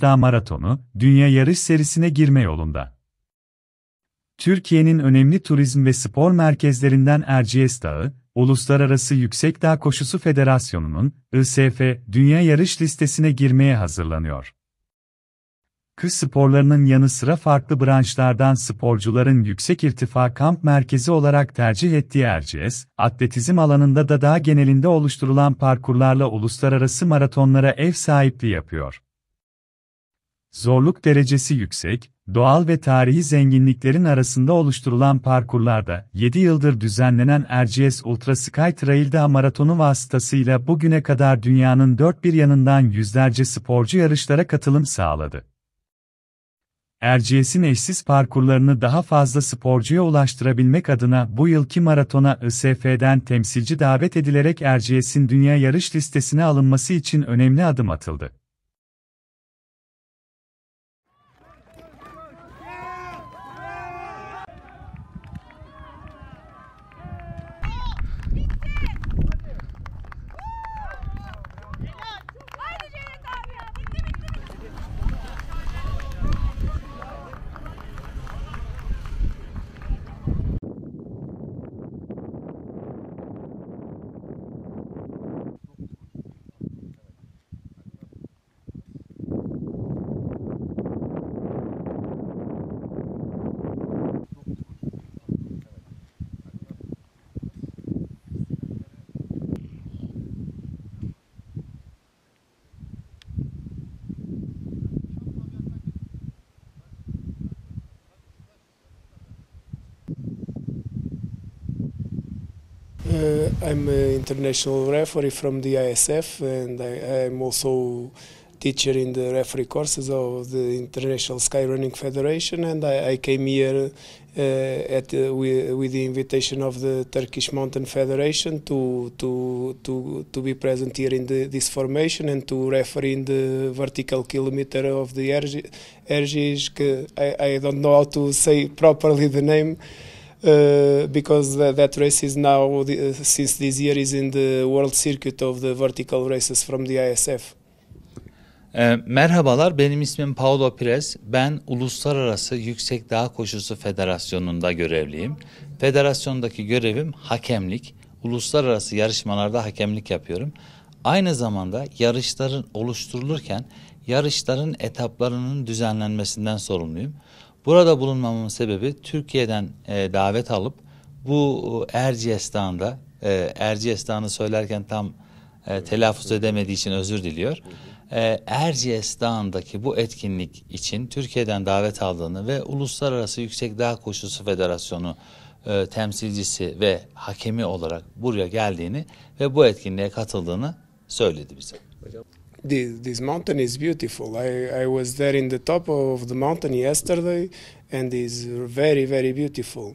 Dağ maratonu, dünya yarış serisine girme yolunda. Türkiye'nin önemli turizm ve spor merkezlerinden Erciyes Dağı, Uluslararası Yüksek Dağ Koşusu Federasyonu'nun, ISF, dünya yarış listesine girmeye hazırlanıyor. Kış sporlarının yanı sıra farklı branşlardan sporcuların yüksek irtifa kamp merkezi olarak tercih ettiği Erciyes, atletizm alanında da daha genelinde oluşturulan parkurlarla uluslararası maratonlara ev sahipliği yapıyor zorluk derecesi yüksek, doğal ve tarihi zenginliklerin arasında oluşturulan parkurlarda 7 yıldır düzenlenen RGS Ultra Sky Trail'da maratonu vasıtasıyla bugüne kadar dünyanın dört bir yanından yüzlerce sporcu yarışlara katılım sağladı. RGS'in eşsiz parkurlarını daha fazla sporcuya ulaştırabilmek adına bu yılki maratona ISF'den temsilci davet edilerek RGS'in dünya yarış listesine alınması için önemli adım atıldı. I'm an international referee from the ISF and I, am also teacher in the referee courses of the International Skyrunning Federation and I, I came here uh, at, uh, with, with, the invitation of the Turkish Mountain Federation to, to, to, to be present here in the, this formation and to referee in the vertical kilometer of the Ergisk. I, I don't know how to say properly the name. Uh, because that, that race is now the, uh, since this year is in the world circuit of the vertical races from the ISF. E, uh, merhabalar, benim ismim Paulo Pires. Ben Uluslararası Yüksek Dağ Koşusu Federasyonu'nda görevliyim. Federasyondaki görevim hakemlik. Uluslararası yarışmalarda hakemlik yapıyorum. Aynı zamanda yarışların oluşturulurken yarışların etaplarının düzenlenmesinden sorumluyum. Burada bulunmamın sebebi Türkiye'den e, davet alıp bu e, Erciyes Dağı'nda, e, Erciyes Dağı'nı söylerken tam e, telaffuz edemediği için özür diliyor. E, Erciyes Dağı'ndaki bu etkinlik için Türkiye'den davet aldığını ve Uluslararası Yüksek Dağ Koşusu Federasyonu e, temsilcisi ve hakemi olarak buraya geldiğini ve bu etkinliğe katıldığını söyledi bize. Hocam. this, this mountain is beautiful. I, I was there in the top of the mountain yesterday, and is very very beautiful.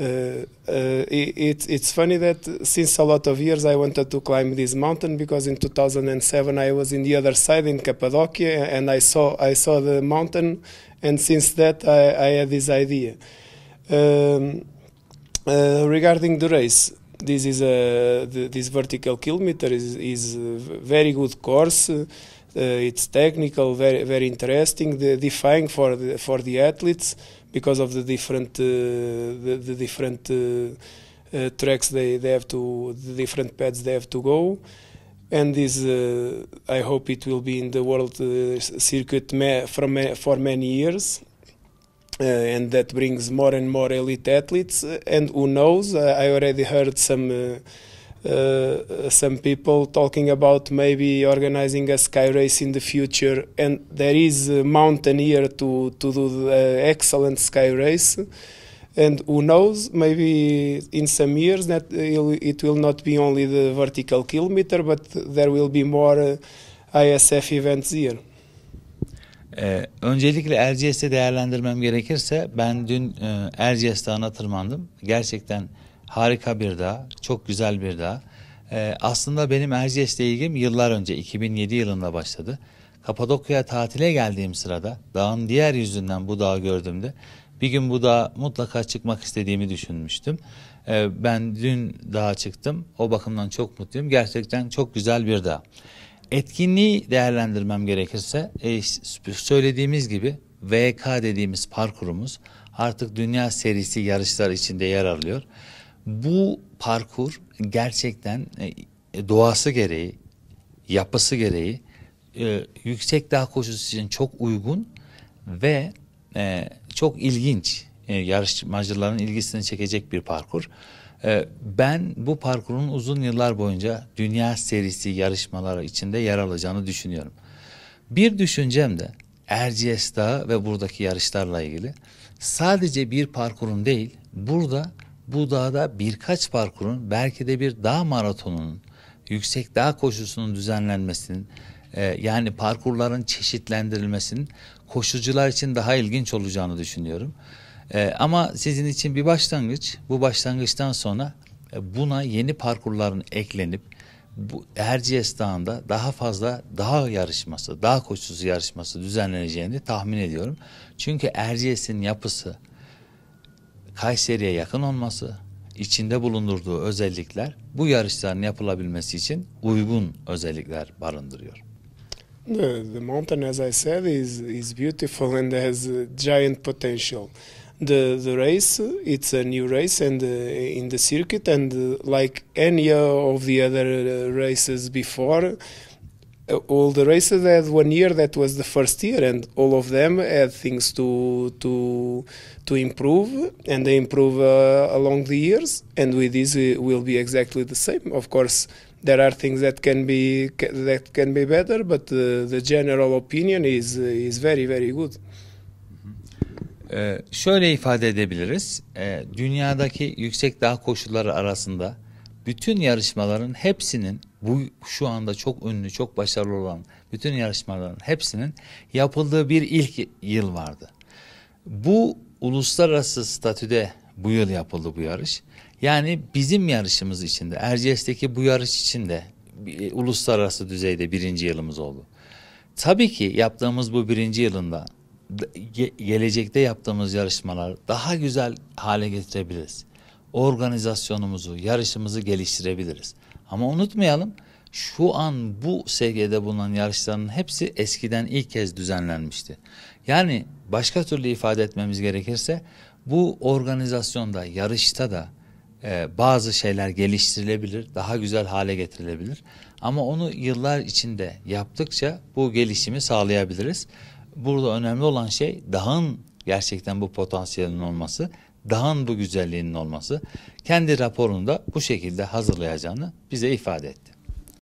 Uh, uh, it, it's funny that since a lot of years I wanted to climb this mountain because in 2007 I was in the other side in Cappadocia and I saw I saw the mountain, and since that I, I had this idea. Um, uh, regarding the race, this is a this vertical kilometer is is very good course. Uh, it's technical, very very interesting, the, defying for the for the athletes because of the different uh, the, the, different uh, uh, tracks they, they have to the different paths they have to go, and this uh, I hope it will be in the world uh, circuit ma- ma- for many years. Uh, and that brings more and more elite athletes. And who knows? Uh, I already heard some uh, uh, some people talking about maybe organizing a sky race in the future. And there is a mountain here to to do the excellent sky race. And who knows? Maybe in some years that it will not be only the vertical kilometer, but there will be more uh, ISF events here. Ee, öncelikle Erciyes'te değerlendirmem gerekirse ben dün e, Erciyes Dağı'na tırmandım. Gerçekten harika bir dağ, çok güzel bir dağ. Ee, aslında benim Erciyes'le ilgim yıllar önce 2007 yılında başladı. Kapadokya'ya tatile geldiğim sırada dağın diğer yüzünden bu dağı gördüğümde bir gün bu dağa mutlaka çıkmak istediğimi düşünmüştüm. Ee, ben dün dağa çıktım. O bakımdan çok mutluyum. Gerçekten çok güzel bir dağ. Etkinliği değerlendirmem gerekirse e, söylediğimiz gibi VK dediğimiz parkurumuz artık dünya serisi yarışlar içinde yer alıyor. Bu parkur gerçekten e, doğası gereği, yapısı gereği e, yüksek dağ koşusu için çok uygun ve çok ilginç e, yarışmacıların ilgisini çekecek bir parkur. Ee, ben bu parkurun uzun yıllar boyunca dünya serisi yarışmaları içinde yer alacağını düşünüyorum. Bir düşüncem de Erciyes Dağı ve buradaki yarışlarla ilgili sadece bir parkurun değil, burada bu dağda birkaç parkurun belki de bir dağ maratonunun, yüksek dağ koşusunun düzenlenmesinin, e, yani parkurların çeşitlendirilmesinin koşucular için daha ilginç olacağını düşünüyorum. E, ama sizin için bir başlangıç. Bu başlangıçtan sonra e, buna yeni parkurların eklenip bu Erciyes Dağı'nda daha fazla daha yarışması, daha koşusu yarışması düzenleneceğini tahmin ediyorum. Çünkü Erciyes'in yapısı Kayseri'ye yakın olması, içinde bulundurduğu özellikler bu yarışların yapılabilmesi için uygun özellikler barındırıyor. The, the mountain, as I said, is, is beautiful and has giant potential. the the race it's a new race and uh, in the circuit and uh, like any of the other uh, races before uh, all the races had one year that was the first year and all of them had things to to to improve and they improve uh, along the years and with this it uh, will be exactly the same of course there are things that can be that can be better but the general opinion is is very very good Ee, şöyle ifade edebiliriz. Ee, dünyadaki yüksek dağ koşulları arasında bütün yarışmaların hepsinin bu şu anda çok ünlü, çok başarılı olan bütün yarışmaların hepsinin yapıldığı bir ilk yıl vardı. Bu uluslararası statüde bu yıl yapıldı bu yarış. Yani bizim yarışımız içinde, Erciyes'teki bu yarış içinde e, uluslararası düzeyde birinci yılımız oldu. Tabii ki yaptığımız bu birinci yılında gelecekte yaptığımız yarışmalar daha güzel hale getirebiliriz. Organizasyonumuzu, yarışımızı geliştirebiliriz. Ama unutmayalım şu an bu seviyede bulunan yarışların hepsi eskiden ilk kez düzenlenmişti. Yani başka türlü ifade etmemiz gerekirse bu organizasyonda, yarışta da e, bazı şeyler geliştirilebilir, daha güzel hale getirilebilir. Ama onu yıllar içinde yaptıkça bu gelişimi sağlayabiliriz burada önemli olan şey dağın gerçekten bu potansiyelin olması, dağın bu güzelliğinin olması. Kendi raporunu da bu şekilde hazırlayacağını bize ifade etti.